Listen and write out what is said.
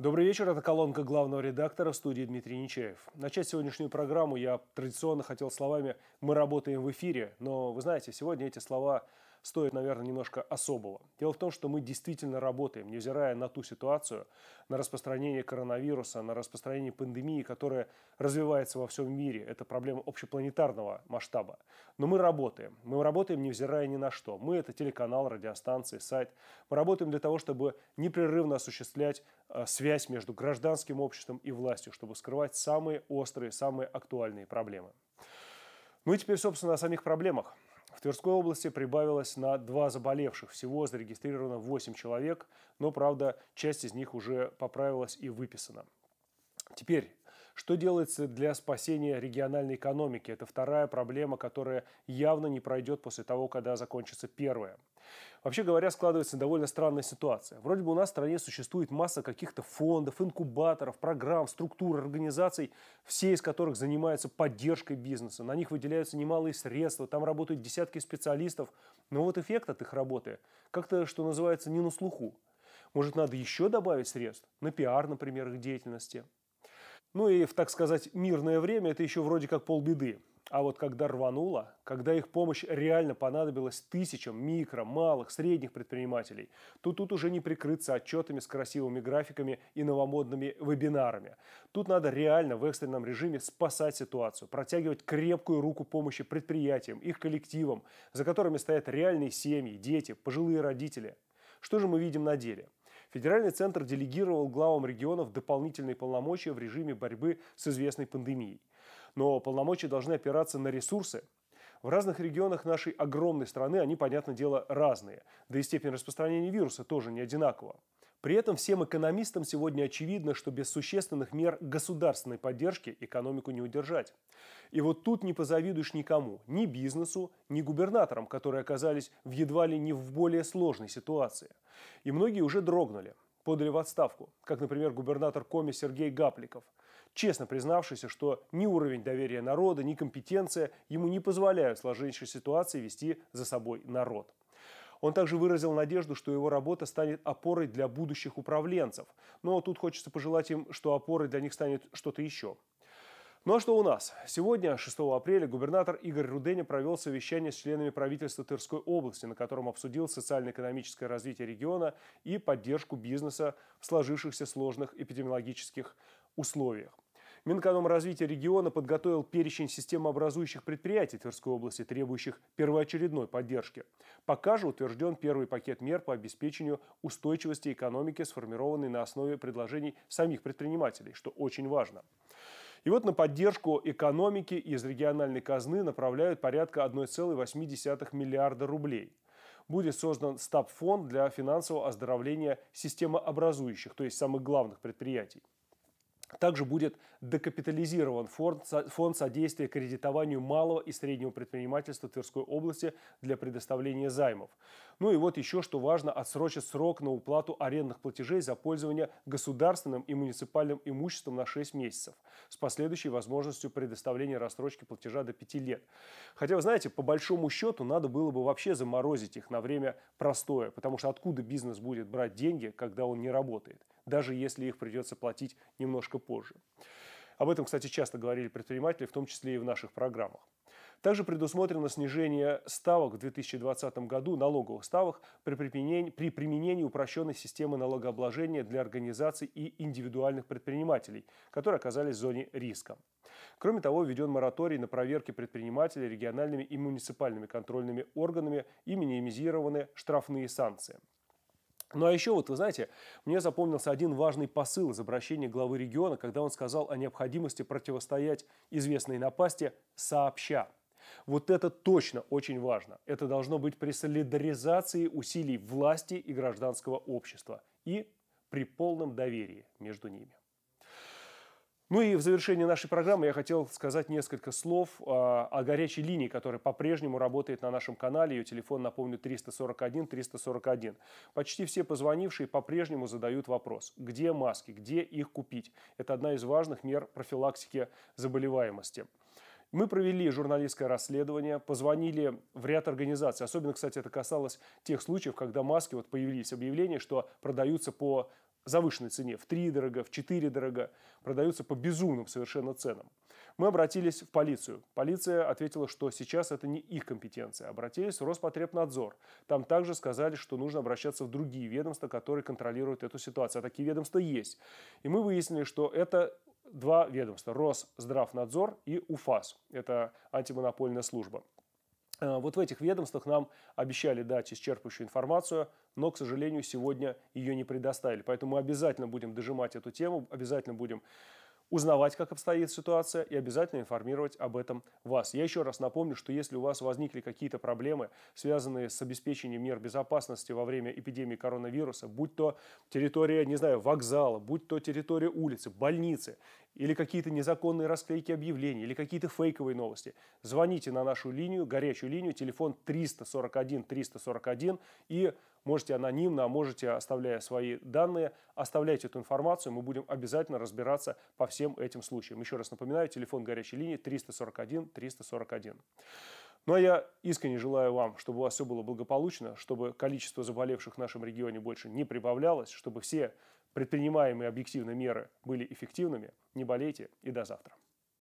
Добрый вечер, это колонка главного редактора студии Дмитрий Нечаев. Начать сегодняшнюю программу я традиционно хотел словами «мы работаем в эфире», но вы знаете, сегодня эти слова стоит, наверное, немножко особого. Дело в том, что мы действительно работаем, невзирая на ту ситуацию, на распространение коронавируса, на распространение пандемии, которая развивается во всем мире. Это проблема общепланетарного масштаба. Но мы работаем. Мы работаем, невзирая ни на что. Мы – это телеканал, радиостанции, сайт. Мы работаем для того, чтобы непрерывно осуществлять э, связь между гражданским обществом и властью, чтобы скрывать самые острые, самые актуальные проблемы. Ну и теперь, собственно, о самих проблемах. В Тверской области прибавилось на два заболевших. Всего зарегистрировано 8 человек, но, правда, часть из них уже поправилась и выписана. Теперь, что делается для спасения региональной экономики? Это вторая проблема, которая явно не пройдет после того, когда закончится первая – Вообще говоря, складывается довольно странная ситуация. Вроде бы у нас в стране существует масса каких-то фондов, инкубаторов, программ, структур, организаций, все из которых занимаются поддержкой бизнеса. На них выделяются немалые средства, там работают десятки специалистов. Но вот эффект от их работы как-то, что называется, не на слуху. Может, надо еще добавить средств? На пиар, например, их деятельности. Ну и в, так сказать, мирное время это еще вроде как полбеды. А вот когда рвануло, когда их помощь реально понадобилась тысячам микро, малых, средних предпринимателей, то тут уже не прикрыться отчетами с красивыми графиками и новомодными вебинарами. Тут надо реально в экстренном режиме спасать ситуацию, протягивать крепкую руку помощи предприятиям, их коллективам, за которыми стоят реальные семьи, дети, пожилые родители. Что же мы видим на деле? Федеральный центр делегировал главам регионов дополнительные полномочия в режиме борьбы с известной пандемией. Но полномочия должны опираться на ресурсы, в разных регионах нашей огромной страны они, понятное дело, разные. Да и степень распространения вируса тоже не одинакова. При этом всем экономистам сегодня очевидно, что без существенных мер государственной поддержки экономику не удержать. И вот тут не позавидуешь никому, ни бизнесу, ни губернаторам, которые оказались в едва ли не в более сложной ситуации. И многие уже дрогнули, подали в отставку, как, например, губернатор Коми Сергей Гапликов, честно признавшийся, что ни уровень доверия народа, ни компетенция ему не позволяют в сложившейся ситуации вести за собой народ. Он также выразил надежду, что его работа станет опорой для будущих управленцев. Но тут хочется пожелать им, что опорой для них станет что-то еще. Ну а что у нас? Сегодня, 6 апреля, губернатор Игорь Руденя провел совещание с членами правительства Тверской области, на котором обсудил социально-экономическое развитие региона и поддержку бизнеса в сложившихся сложных эпидемиологических условиях. Минэкономразвития региона подготовил перечень системообразующих предприятий Тверской области, требующих первоочередной поддержки. Пока же утвержден первый пакет мер по обеспечению устойчивости экономики, сформированный на основе предложений самих предпринимателей, что очень важно. И вот на поддержку экономики из региональной казны направляют порядка 1,8 миллиарда рублей будет создан стаб-фонд для финансового оздоровления системообразующих, то есть самых главных предприятий. Также будет декапитализирован фонд, фонд содействия кредитованию малого и среднего предпринимательства Тверской области для предоставления займов. Ну и вот еще, что важно, отсрочит срок на уплату арендных платежей за пользование государственным и муниципальным имуществом на 6 месяцев с последующей возможностью предоставления рассрочки платежа до 5 лет. Хотя, вы знаете, по большому счету надо было бы вообще заморозить их на время простое, потому что откуда бизнес будет брать деньги, когда он не работает? даже если их придется платить немножко позже. Об этом, кстати, часто говорили предприниматели, в том числе и в наших программах. Также предусмотрено снижение ставок в 2020 году, налоговых ставок, при применении, при применении упрощенной системы налогообложения для организаций и индивидуальных предпринимателей, которые оказались в зоне риска. Кроме того, введен мораторий на проверки предпринимателей региональными и муниципальными контрольными органами и минимизированы штрафные санкции. Ну а еще вот, вы знаете, мне запомнился один важный посыл из обращения главы региона, когда он сказал о необходимости противостоять известной напасти сообща. Вот это точно очень важно. Это должно быть при солидаризации усилий власти и гражданского общества и при полном доверии между ними. Ну и в завершении нашей программы я хотел сказать несколько слов а, о горячей линии, которая по-прежнему работает на нашем канале. Ее телефон, напомню, 341-341. Почти все позвонившие по-прежнему задают вопрос, где маски, где их купить. Это одна из важных мер профилактики заболеваемости. Мы провели журналистское расследование, позвонили в ряд организаций. Особенно, кстати, это касалось тех случаев, когда маски, вот появились объявления, что продаются по завышенной цене, в три дорого, в четыре дорого, продаются по безумным совершенно ценам. Мы обратились в полицию. Полиция ответила, что сейчас это не их компетенция. Обратились в Роспотребнадзор. Там также сказали, что нужно обращаться в другие ведомства, которые контролируют эту ситуацию. А такие ведомства есть. И мы выяснили, что это два ведомства – Росздравнадзор и УФАС. Это антимонопольная служба. Э, вот в этих ведомствах нам обещали дать исчерпывающую информацию, но, к сожалению, сегодня ее не предоставили. Поэтому мы обязательно будем дожимать эту тему, обязательно будем узнавать, как обстоит ситуация, и обязательно информировать об этом вас. Я еще раз напомню, что если у вас возникли какие-то проблемы, связанные с обеспечением мер безопасности во время эпидемии коронавируса, будь то территория, не знаю, вокзала, будь то территория улицы, больницы, или какие-то незаконные расклейки объявлений, или какие-то фейковые новости, звоните на нашу линию, горячую линию, телефон 341 341 и Можете анонимно, а можете, оставляя свои данные, оставляйте эту информацию. Мы будем обязательно разбираться по всем этим случаям. Еще раз напоминаю, телефон горячей линии 341 341. Ну а я искренне желаю вам, чтобы у вас все было благополучно, чтобы количество заболевших в нашем регионе больше не прибавлялось, чтобы все предпринимаемые объективные меры были эффективными. Не болейте и до завтра.